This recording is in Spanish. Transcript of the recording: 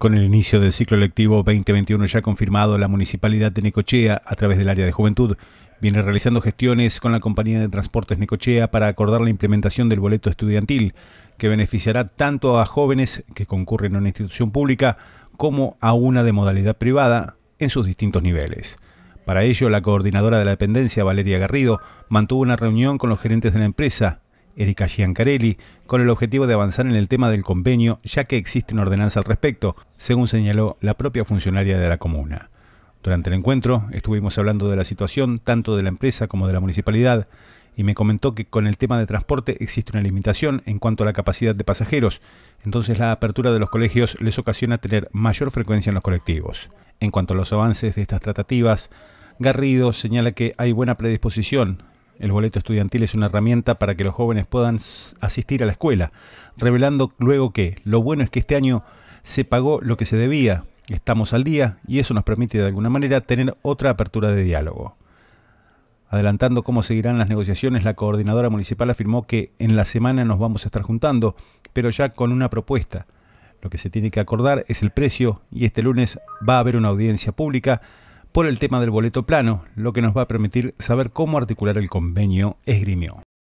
Con el inicio del ciclo electivo 2021 ya confirmado, la Municipalidad de Necochea, a través del área de juventud, viene realizando gestiones con la compañía de transportes Necochea para acordar la implementación del boleto estudiantil, que beneficiará tanto a jóvenes que concurren a una institución pública como a una de modalidad privada en sus distintos niveles. Para ello, la coordinadora de la dependencia, Valeria Garrido, mantuvo una reunión con los gerentes de la empresa Erika Giancarelli, con el objetivo de avanzar en el tema del convenio, ya que existe una ordenanza al respecto, según señaló la propia funcionaria de la comuna. Durante el encuentro estuvimos hablando de la situación tanto de la empresa como de la municipalidad y me comentó que con el tema de transporte existe una limitación en cuanto a la capacidad de pasajeros, entonces la apertura de los colegios les ocasiona tener mayor frecuencia en los colectivos. En cuanto a los avances de estas tratativas, Garrido señala que hay buena predisposición el boleto estudiantil es una herramienta para que los jóvenes puedan asistir a la escuela, revelando luego que lo bueno es que este año se pagó lo que se debía, estamos al día y eso nos permite de alguna manera tener otra apertura de diálogo. Adelantando cómo seguirán las negociaciones, la coordinadora municipal afirmó que en la semana nos vamos a estar juntando, pero ya con una propuesta. Lo que se tiene que acordar es el precio y este lunes va a haber una audiencia pública por el tema del boleto plano, lo que nos va a permitir saber cómo articular el convenio esgrimió.